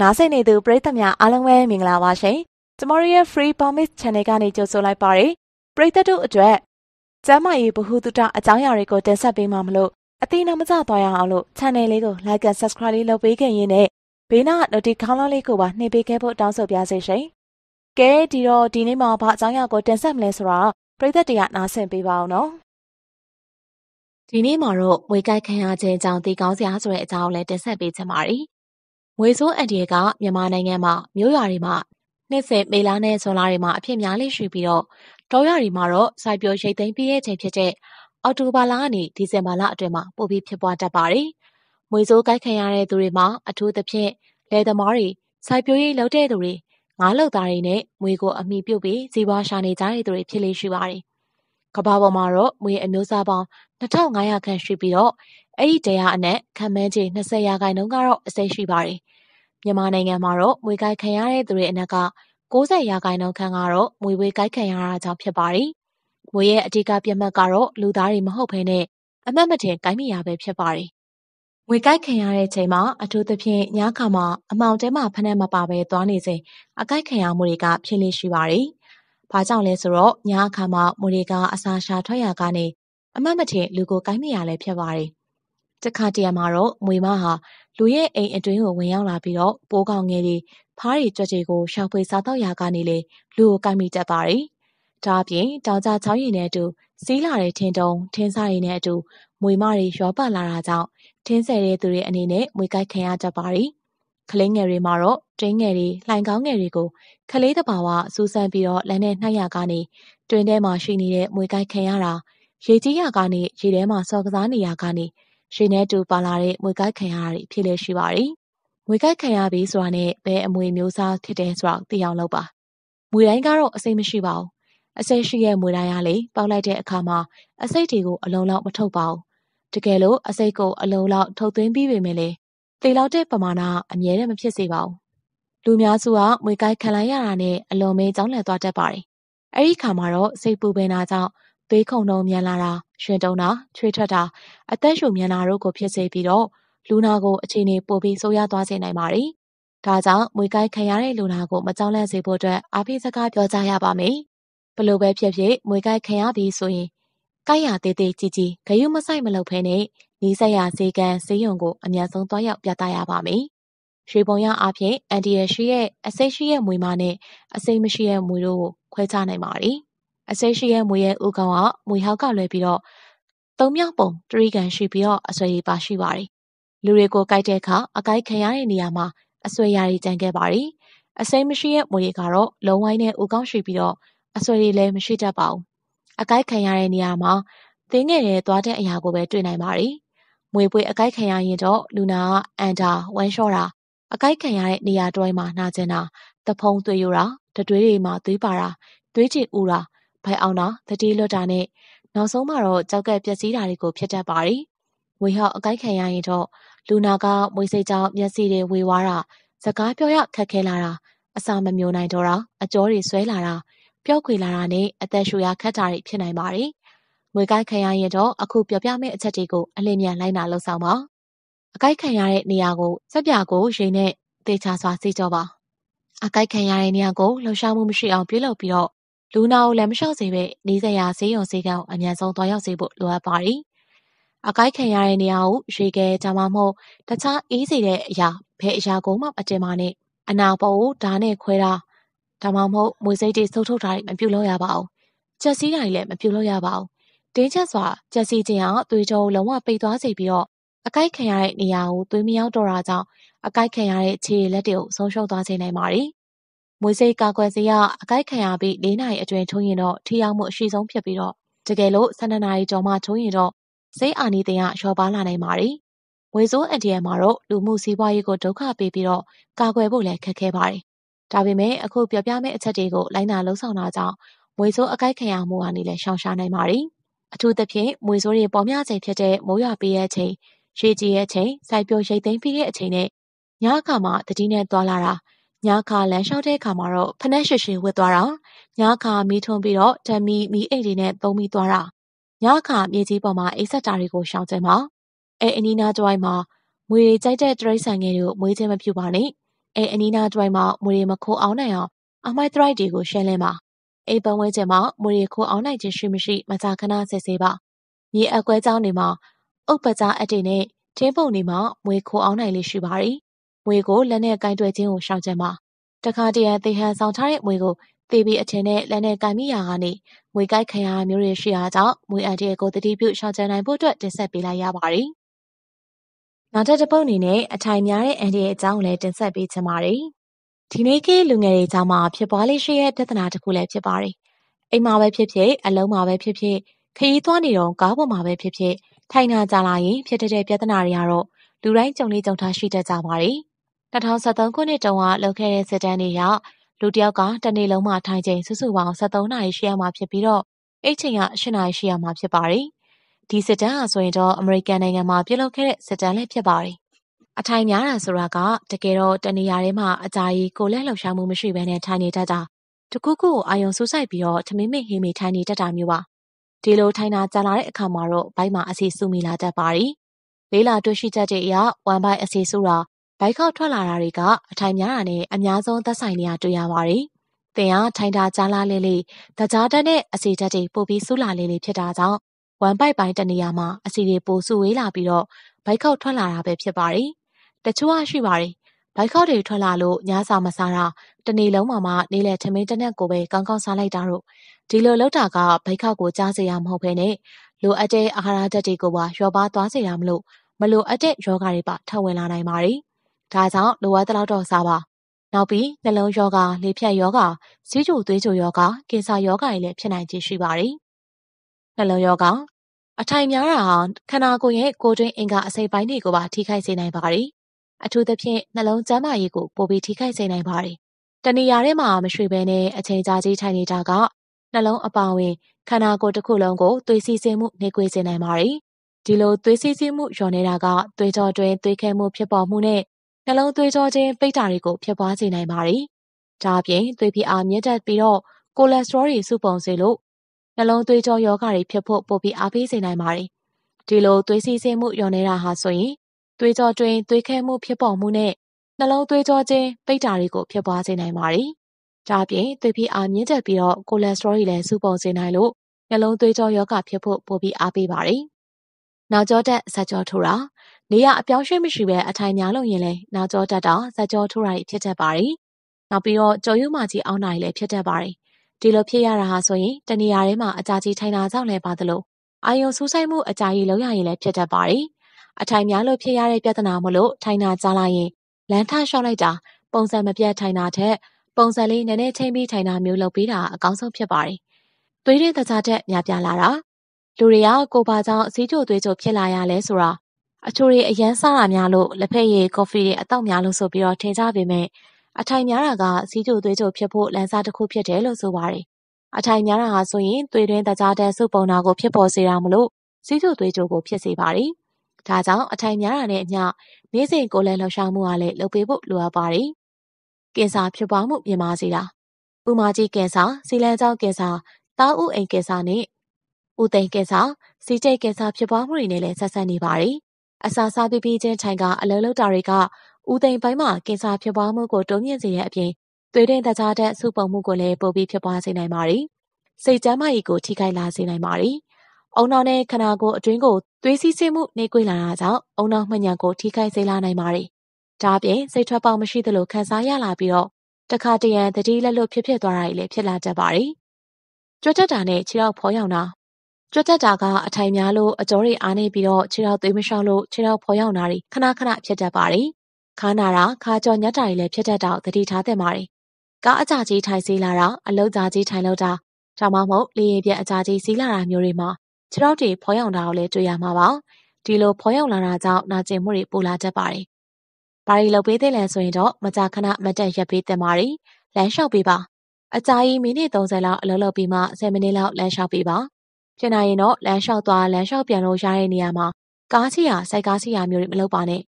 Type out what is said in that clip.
နားဆင်နေသူပရိသတ်များအားလုံးပဲမင်္ဂလာပါရှင်။ကျမတို့ရဲ့ Free Promise Channel ကနေကြိုဆိုလိုက်ပါရစေ။ပရိသတ်တို့အတွက်ကျမ်းမာရေးဗဟုသုတအကြောင်းအရာတွေကိုတင်ဆက်ပေးမှာမလို့အသေးနောက်မကျသွားရအောင်လို့ Channel လေးကို Like and Subscribe လေးလုပ်ပေးခင်ရင်းနဲ့ဘေးနား Notification လေးကိုပါနှိပ်ပေးခဲ့ဖို့တောင်းဆိုပါရစေရှင်။ကဲဒီတော့ဒီနေ့မှာဘာအကြောင်းအရာကိုတင်ဆက်မလဲဆိုတော့ပရိသတ်တွေကနားဆင်ပေးပါအောင်နော်။ဒီနေ့မှာတော့မွေကြိုက်ခံရခြင်းအကြောင်းသိကောင်းစရာဆိုတဲ့အကြောင်းကိုလည်းတင်ဆက်ပေးချင်ပါတယ်။ငွေစိုးအန်ဒီကမြန်မာနိုင်ငံမှာမြို့ရွာတွေမှာနှစ်စဉ်မေလနဲ့ဇွန်လတွေမှာအဖြစ်များလေ့ရှိပြီးတော့တောရွာတွေမှာတော့စိုက်ပျိုးရိတ်သိမ်းပြီးတဲ့အချိန်ဖြစ်တဲ့အော်တိုဘာလကနေဒီဇင်ဘာလအတွင်းမှာပိုပြီးဖြစ်ပွားတတ်ပါတယ်။မွေစိုးကိုက်ခံရတဲ့သူတွေမှာအထူးသဖြင့်လယ်သမားတွေစိုက်ပျိုးရေးလုပ်တဲ့သူတွေငါးလုပ်သားတွေနဲ့မွေကိုအမိပြုတ်ပြီးဇီဝရှာနေကြတဲ့သူတွေဖြစ်လေ့ရှိပါတယ်။ကဘာပေါ်မှာတော့မွေအမျိုးစားပေါင်း2500ခန့်ရှိပြီးတော့အဲ့ဒီတရားအနက်ခံမှန်းချေ20ရာခိုင်နှုန်းကတော့အစိရှိပါတယ်။မြန်မာနိုင်ငံမှာတော့မွေကိုက်ခံရတဲ့သူတွေအနက်က60ရာခိုင်နှုန်းခန့်ကတော့မွေဝေးကိုက်ခံရတာကြောင့်ဖြစ်ပါတယ်။မွေရဲ့အဓိကပြတ်မှတ်ကတော့လူသားတွေမဟုတ်ဘဲနဲ့အမှတ်မထင်ကိုက်မိရာပဲဖြစ်ပါတယ်။မွေကိုက်ခံရတဲ့ချိန်မှာအထူးသဖြင့်ညခါမှာအမောင်တဲမှာဖနှက်မပါဘဲသွားနေစဉ်အကိုက်ခံရမှုတွေကဖြစ်လေရှိပါတယ်။။ဘာကြောင့်လဲဆိုတော့ညအခါမှာမိုရီကအစာရှာထွက်ရကနေအမတ်မထင်လူကိုကိုင်းမိရလဲဖြစ်ပါတယ်။တခါတရံမှာတော့မွေမဟာလူရဲ့အိမ်အတွင်းကိုဝင်ရောက်လာပြီးတော့ပိုးကောင်ငယ်တွေဖားရီကြွက်တွေကို ရှာဖွေစားတော့ရကနေလေလူကိုကိုင်းမိတတ်ပါတယ်။ဒါအပြင်တောင်ကြားချောင်းရင်နဲ့အတူစီးလာတဲ့ထင်းတုံထင်းစားရင်နဲ့အတူမွေမတွေရောပတ်လာတာကြောင့်ထင်းဆယ်တဲ့သူတွေအနေနဲ့မွေကိုက်ခံရတတ်ပါတယ်။ကလေးငယ်တွေမှာတော့တင်းငယ်တွေလှိုင်ကောင်းငယ်တွေကိုကလေးတဘာဝစူးစမ်းပြီးတော့လမ်းထဲနှိုက်ရကနေတွင်ထဲမှာရှိနေတဲ့မွေကိုက်ခံရတာရေကြီးရကနေရေထဲမှာစော်ကစားနေရကနေရေထဲတူပါလာတဲ့မွေကိုက်ခံရတာတွေဖြစ်လေရှိပါတယ်။မွေကိုက်ခံရပြီဆိုတာနဲ့ဘယ်အမွေမျိုးစားဖြစ်တယ်ဆိုတာသိအောင်လုပ်ပါ။မွေတိုင်းကတော့အစိမ့်မရှိပါဘူး။အစိမ့်ရှိရဲ့မွေတိုင်းကလေပေါက်လိုက်တဲ့အခါမှာအစိမ့်တွေကိုအလုံးလောက်မထုတ်ပါဘူး။တကယ်လို့အစိမ့်ကိုအလုံးလောက်ထုတ်သွင်းပြီးပေမဲ့သေလောက်တဲ့ပမာဏအမြဲတမ်းမဖြစ်စေပါဘူး။လူများစုကမွေကိုက်ခံလိုက်ရတာနဲ့အလွန်ပဲကြောင်းလန့်သွားတတ်ပါတယ်။အဲဒီခါမှာတော့စိတ်ပူပင်တာကြောင့်သွေးခုန်နှုံမြန်လာတာ၊ရွှင်တုံတာ၊ချွေးထွက်တာအသက်ရှူမြန်တာတို့ကိုဖြစ်စေပြီးတော့လူနာကိုအခြေအနေပိုပြီးဆိုးရွားသွားစေနိုင်ပါတယ်။ဒါကြောင့်မွေကိုက်ခံရတဲ့လူနာကိုမကြောင်းလန့်စေဖို့အတွက်အားပေးစကားပြောကြရပါမယ်။ဘလို့ပဲဖြစ်ဖြစ်မွေကိုက်ခံရပြီးဆိုရင်ကိုက်ရသေးသေးကြီးကြီးဂရုမစိုက်မလုပ်ဖဲနဲ့နီးစက်ရဈေးကန်ဈေးရုံကိုအမြန်ဆုံးသွားရောက်ပြသရပါမယ်။ရွှေပုံရအဖြစ်အန်တီရရှိရဲ့အစိတ်ရှိရဲ့မွေမနဲ့အစိတ်မရှိရဲ့မွေတို့ကိုခွဲခြားနိုင်ပါပြီ။အစိတ်ရှိရဲ့မွေရဲ့ဥကောင်ကမွေဟောက်ကလွဲပြီးတော့သုံးမြောက်ပုံတရီကန်ရှိပြီးတော့အဆွဲရပါရှိပါတယ်။လူတွေကိုကိုက်တဲ့အခါအကိုက်ခံရတဲ့နေရာမှာအဆွဲရည်ကြံခဲ့ပါတယ်။အစိမ်းမရှိရဲ့မွေတွေကတော့လုံဝိုင်းနဲ့ဥကောင်းရှိပြီးတော့အဆွဲတွေလည်းမရှိတတ်ပါဘူးအကိုက်ခံရတဲ့နေရာမှာသင်ငယ်တဲ့သွားတဲ့အရာကိုပဲတွေ့နိုင်ပါတယ်။မွေပွေအကိုက်ခံရရင်တော့လူနာကအန်တာဝမ်းလျှော့တာအကိုက်ခံရတဲ့နေရာတော်မှာနှာကျင်တာတဖုံးသွေးရတာတတွေးတွေမှာသွေးပါတာသွေးချင်ဥတာဘိုင်အောင်တာတတိလွတ်တာနဲ့နောက်ဆုံးမှာတော့ကြောက်ကက်ပျက်စီးတာတွေကိုဖြစ်တတ်ပါတယ်။မွေဟောက်အကိုက်ခံရရင်တော့လူနာကမွေစိတ်ကြောင့်မျက်စိတွေဝေဝါးတာစကားပြောရခက်ခဲလာတာအစာမမျိုးနိုင်တော့တာအကြောတွေဆွဲလာတာပျော့ခွေလာတာနဲ့အသက်ရှူရခက်တာတွေဖြစ်နိုင်ပါတယ်။ငွေကိုက်ခံရရင်တော့အခုပြောပြမယ့်အချက်တွေကိုအလင်းမြန်လိုက်နာလုပ်ဆောင်ပါ။အကိုက်ခံရတဲ့နေရာကိုစက်ပြကိုရိန်နဲ့တေချာစွာစီကြောပါ။အကိုက်ခံရတဲ့နေရာကိုလှောင်ရှားမှုမရှိအောင်ပြုလုပ်ပြီးတော့လူနာကိုလည်းမလျှော့စေပဲနေစရာဈေးရုံဈေးကောင်အမြန်ဆုံးသွားရောက်စေဖို့လိုအပ်ပါတယ်။အကိုက်ခံရတဲ့နေရာကို ရေခဲဒါမှမဟုတ်တခြားအေးစေတဲ့အရာဘယ်အရာကိုမှအတင်ပါနဲ့အနာပေါ်ကိုဓာတ်နဲ့ခွဲတာဒါမှမဟုတ်မွေစိတ်တွေဆုပ်ထုတ်တာတွေမပြုလုပ်ရပါဘူး။ကြက်စီးတာတွေလည်းမပြုလုပ်ရပါဘူး။တင်းချက်စွာကြက်စီးခြင်းဟာသွေးကြောကိုလုံးဝပိတ်သွားစေပြီးတော့အကိုက်ခံရတဲ့နေရာကိုသွေးမရောက်တော့တာကြောင့်အကိုက်ခံရတဲ့ခြေလက်တွေကိုဆုံးရှုံးသွားစေနိုင်ပါတယ်။မွေစိတ်ကာကွယ်ဆေးကအကိုက်ခံရပြီး၄နာရီအတွင်းထိုးရင်တော့ထိရောက်မှုအရှိဆုံးဖြစ်ပြီးတော့တကယ်လို့၁၂နာရီကျော်မှထိုးရင်တော့စိတ်အာနိသင်ကလျော့ပါလာနိုင်ပါတယ်။ဝေဆိုးအန်တီယံမှာတော့လူမှုစီးပွားရေးကိုဒုက္ခပေးပြီးတော့ကာကွယ်ဖို့လည်းခက်ခဲပါတယ်ဒါပေမဲ့အခုပြောပြမယ့်အချက်တွေကိုလိုက်နာလုံဆောင်တာကြောင့်မွေဆိုးအကိုက်ခံရမှုကနေလည်းရှောင်ရှားနိုင်ပါတယ်။အထူးသဖြင့်မွေဆိုးတွေပေါ်များချိန်ဖြစ်တဲ့မိုးရွာပေးတဲ့အချိန်၊ရွှေကြည်ရဲ့ချိန်၊စိုက်ပျိုးရိတ်သိမ်းပြီးတဲ့အချိန်နဲ့ညအခါမှာတတိနဲ့သွာလာတာညခါလမ်းလျှောက်တဲ့အခါမှာတော့ဖနက်ရှည်ရှည်ဝက်သွားတာညခါမီးထွန်းပြီးတော့ဓာမီမီးအိတ်တွေနဲ့သုံးပြီးသွားတာညခါမြေကြီးပေါ်မှာအိတ်ဆက်တာတွေကိုရှောင်ကျဉ်ပါအဲအနီးနားကြွိုင်းမှာမွေတွေကြိုက်တဲ့တရိတ်ဆန်ငယ်တွေကိုမွေးခြင်းမပြုပါနဲ့အဲအနီးနားဒရိုက်မှာမွေတွေမခိုးအောင်နိုင်အောင်အမိုက်ဒရိုက်တွေကိုရှင်းလင်းပါအဲပဝဲကျဲမှာမွေတွေခိုးအောင်နိုင်ခြင်းရှိမရှိမကြာခဏစစ်ဆေးပါမြေအကွဲကြောင်းတွေမှာအုတ်ပကြားအပ်တွေနဲ့တင်းပုံတွေမှာမွေခိုးအောင်နိုင်လေးရှိပါရီမွေကိုလက်နဲ့ကင်တွယ်ခြင်းကိုရှောင်ကြပါတခါတရံသေဟန်ဆောင်ထားတဲ့မွေကိုသေပြီးအထင်နဲ့လက်နဲ့ကင်မိရာကနေမွေကြိုက်ခံရမျိုးတွေရှိရာကြောင့်မွေအန်တီကိုတတိပြုရှောင်ကြနိုင်ဖို့အတွက်တင်ဆက်ပေးလိုက်ရပါတယ်နောက်ထပ်တစ်ပုတ်အနေနဲ့အထိုင်များတဲ့အန်ဒီရဲ့အကြောင်းကိုလည်းတင်ဆက်ပေးချင်ပါတယ်။ဒီနေ့ခေတ်လူငယ်တွေကြားမှာဖြစ်ပွားလေးရှိရဲ့ပြဿနာတစ်ခုလည်းဖြစ်ပါတယ်။အိမ်မှာပဲဖြစ်ဖြစ်အလုံးမှာပဲဖြစ်ဖြစ်ခရီးသွားနေတော့ကားပေါ်မှာပဲဖြစ်ဖြစ်ထိုင်နာကြလာရင်ဖြစ်တဲ့ပြဿနာတွေကတော့လူတိုင်းကြုံလေးကြုံထားရှိတတ်ကြပါတယ်။2023ခုနှစ်တုန်းကလုပ်ခဲ့တဲ့စစ်တမ်းတွေရလူတစ်ယောက်ကတစ်နေ့လုံးမှာထိုင်ချိန်စုစုပေါင်း73နာရီရှိရမှာဖြစ်ပြီးတော့အိတ်ချိန်က8နာရီရှိရမှာဖြစ်ပါတယ်ဒီစစ်တမ်းဟာဆိုရင်တော့အမေရိကန်နိုင်ငံမှာပြုလုပ်ခဲ့တဲ့စစ်တမ်းလည်းဖြစ်ပါတယ်။အထိုင်များတာဆိုတာကတကယ်တော့တနေရာထဲမှာအကြာကြီးကိုလက်လှုပ်ရှားမှုမရှိဘဲနဲ့ထိုင်နေတတ်တာတခုခုကိုအာယုံဆူဆိုင်ပြီးတော့ထမင်းမိတ်ဟင်းမိထိုင်နေတတ်တာမျိုးပါ။ဒီလိုထိုင်တာကြာလာတဲ့အခါမှာတော့ဘိုက်မှာအစီဆူမိလာတတ်ပါတယ်။လေးလာတွေ့ရှိချက်တဲ့အရာဝမ်ဘိုက်အစီဆူတာဘိုက်ခောက်ထွက်လာတာတွေကအထိုင်များတာနဲ့အများဆုံးသက်ဆိုင်နေရတွေ့ရပါတယ်။တင်အားထိုင်တာကြားလာလေးလေးတကြားတတ်တဲ့အစီတက်တွေပို့ပြီးဆူလာလေးလေးဖြစ်တာကြောင့်ဝမ်ပိုက်ပိုင်းတနေရာမှာအစီတွေပိုစုဝေးလာပြီးတော့ဘိုက်ခောက်ထွက်လာတာပဲဖြစ်ပါတယ်။တချို့ကရှိပါတယ်။ဘိုက်ခောက်တွေထွက်လာလို့ညစာမစားတာတနေ့လုံးမှာမှနေ့လယ်ထမင်းတစ်နက်ကိုပဲကောင်းကောင်းစားလိုက်တာတို့ဒီလိုလောက်တာကဘိုက်ခောက်ကိုကြားစေရမဟုတ်ဘဲနဲ့လိုအပ်တဲ့အာဟာရဓာတ်တွေကိုပါလျော်ပါသွားစေရမလို့မလိုအပ်တဲ့ယောဂတွေပါထပ်ဝင်လာနိုင်ပါတယ်။ဒါကြောင့်လိုအပ်သလောက်တော့စားပါ။နောက်ပြီးနှလုံးယောဂ၊လေဖြတ်ယောဂ၊စီးချိုသွေးချိုယောဂ၊ကင်ဆာယောဂတွေလည်းဖြစ်နိုင်ခြင်းရှိပါတယ်။နှလုံးရောဂါအထိုင်များတာဟာခန္ဓာကိုယ်ရဲ့ကိုယ်တွင်းအင်္ဂါအစိတ်ပိုင်းတွေကိုပါထိခိုက်စေနိုင်ပါတယ်။အထူးသဖြင့်နှလုံးကျန်းမာရေးကိုပိုပြီးထိခိုက်စေနိုင်ပါတယ်။တဏီယာထဲမှာမရွှေဘဲနဲ့အချိန်ကြာကြီးထိုင်နေတာကနှလုံးအပါဝင်ခန္ဓာကိုယ်တစ်ခုလုံးကိုသွေးစီးဆင်းမှုနှေးကွေးစေနိုင်ပါတယ်။ဒီလိုသွေးစီးဆင်းမှုလျော်နေတာကသွေးကြောတွင်းသွေးခဲမှုဖြစ်ပေါ်မှုနဲ့နှလုံးသွေးကြောချင်းပိတ်တာတွေကိုဖြစ်ပွားစေနိုင်ပါတယ်။ဒါအပြင်သွေးဖိအားမြင့်တက်ပြီးတော့ကိုလက်စထရောတွေစုပုံစေလို့နှလုံးသွေးကြောယောဂါတွေဖြစ်ဖို့ပိုပြီးအားပေးစေနိုင်ပါတယ်။ဒီလိုသွေးစီးဆင်းမှုညှော်နေတာဟာဆိုရင်သွေးကြောတွင်သွေးခဲမှုဖြစ်ပေါ်မှုနဲ့နှလုံးသွေးကြောချင်းပိတ်တာတွေကိုဖြစ်ပွားစေနိုင်ပါတယ်။ဒါ့အပြင်သွေးဖိအားမြင့်တက်ပြီးတော့ကိုလက်စထရောတွေလည်းစုပုံစေနိုင်လို့နှလုံးသွေးကြောယောဂါဖြစ်ဖို့ပိုပြီးအားပေးပါတယ်။နောက်ကြောတက်ဇက်ကြောထိုးတာနေရအပြောင်းရွှေ့မရှိပဲအထိုင်များလို့ရင်လည်းနောက်ကြောတက်တာဇက်ကြောထိုးတာတွေဖြစ်တတ်ပါတယ်။နောက်ပြီးတော့ကြော်ရွမာကြီးအောင်းတာတွေလည်းဖြစ်တတ်ပါတယ်။ဒီလိုဖြစ်ရတာဟာဆိုရင်တနေရာထဲမှာအကြာကြီးထိုင်တာကြောင့်လည်းပါသလိုအာယုံစူးစိုက်မှုအကြာကြီးလုံးရရင်လည်းဖြစ်တတ်ပါတယ်။အထိုင်များလို့ဖြစ်ရတဲ့ပြဿနာမလို့ထိုင်တာကြားလိုက်ရင်လမ်းထလျှောက်လိုက်တာပုံစံမပြတ်ထိုင်တာထက်ပုံစံလေးနည်းနည်းချိန်ပြီးထိုင်တာမျိုးလုပ်ပေးတာအကောင်းဆုံးဖြစ်ပါတယ်။သွေးတဲ့တကြားတက်များပြားလာတာလူတွေကကိုဘာကြောင့်စီးချိုသွေးချိုဖြစ်လာရလဲဆိုတာအချို့တွေအရန်စားတာများလို့လက်ဖက်ရည်ကော်ဖီတွေအတောက်များလို့ဆိုပြီးတော့ထင်ကြပေမဲ့အထိုင်များတာကစီးချိုသွေးချိုဖြစ်ဖို့လမ်းစာတစ်ခုဖြစ်တယ်လို့ဆိုပါတယ်။အထိုင်များတာဟာဆိုရင်သွေးတွင်းတကြားတဲ့စုပ်ပုံနာကိုဖြစ်ပေါ်စေတာမလို့စီးချိုသွေးချိုကို ဖြစ်စေပါတယ်။ဒါကြောင့်အထိုင်များတာနဲ့အမျှနေ့စဉ်ကိုယ်လည်းလှောင်ရှားမှုအားလည်းလုပ်ပေးဖို့လိုအပ်ပါတယ်။ကင်ဆာဖြစ်ပွားမှုမြင့်မားစေတာ။ဥမာကြီးကင်ဆာ၊ဆီလန်းကျောင်းကင်ဆာ၊တာဥအိမ်ကင်ဆာနဲ့ဥသိမ်ကင်ဆာ၊စီးကျိတ်ကင်ဆာဖြစ်ပွားမှုတွေနဲ့လည်းဆက်စပ်နေပါတယ်။အစာစားပြီးပြီးချင်းထိုင်ကအလုံးလုံးတာတွေကဦးသိန်းပိုင်းမှာကင်ဆာဖြစ်ပွားမှုကိုတုံ့ပြန်စေတဲ့အပြင်သွေးဒိန်တခြားတဲ့စုပုံမှုကိုလည်းပိုပြီးဖြစ်ပွားစေနိုင်ပါတယ်။စိတ်ကျန်းမာရေးကိုထိခိုက်လာစေနိုင်ပါတယ်။အုံနောက်နဲ့ခန္ဓာကိုယ်အတွင်းကိုသွေးစီးဆင်းမှုနှေးကွေးလာတာကြောင့်အုံနောက်မှညံကိုထိခိုက်စေလာနိုင်ပါတယ်။ဒါအပြင်စိတ်ထွက်ပေါက်မရှိသလိုခံစားရလာပြီးတော့တခါတရံတတိလက်လွတ်ဖြစ်ဖြစ်သွားတာလည်းဖြစ်လာတတ်ပါတယ်။ကြွက်တက်တာနဲ့ခြေထောက်ဖောရောက်တာကြွက်တက်တာကအထိုင်များလို့အကြောတွေအားနေပြီးတော့ခြေထောက်သွေးမလျှောက်လို့ခြေထောက်ဖောရောက်တာတွေခဏခဏဖြစ်တတ်ပါတယ်။ခါနာတာခါကြော်ညက်တာတွေလည်းဖြစ်တတ်တော့သတိထားသင့်ပါတယ်။ကားအကြကြီးထိုင်စီလာတာအလောက်ကြကြီးထိုင်လောက်တာဒါမှမဟုတ်လေရင်ပြက်အကြကြီးစီးလာတာမျိုးတွေမှာခြေထောက်တွေဖောယောင်တာကိုလည်းတွေ့ရမှာပါ။ဒီလိုဖောယောင်လာတာကြောင့်နာကျင်မှုတွေပိုလာတတ်ပါတယ်။ဘာတွေလုပ်ပေးသင့်လဲဆိုရင်တော့မကြာခဏမတက်ရက်ပေးသင့်ပါတယ်။လမ်းလျှောက်ပေးပါ။အကြာကြီးမိနစ်30လောက်အလုပ်လုပ်ပြီးမှ10မိနစ်လောက်လမ်းလျှောက်ပေးပါ။ဖြစ်နိုင်ရင်တော့လမ်းလျှောက်သွားလမ်းလျှောက်ပြန်လို့ရတဲ့နေရာမှာကားချီရစိုက်ကားချီရမျိုးတွေမလုပ်ပါနဲ့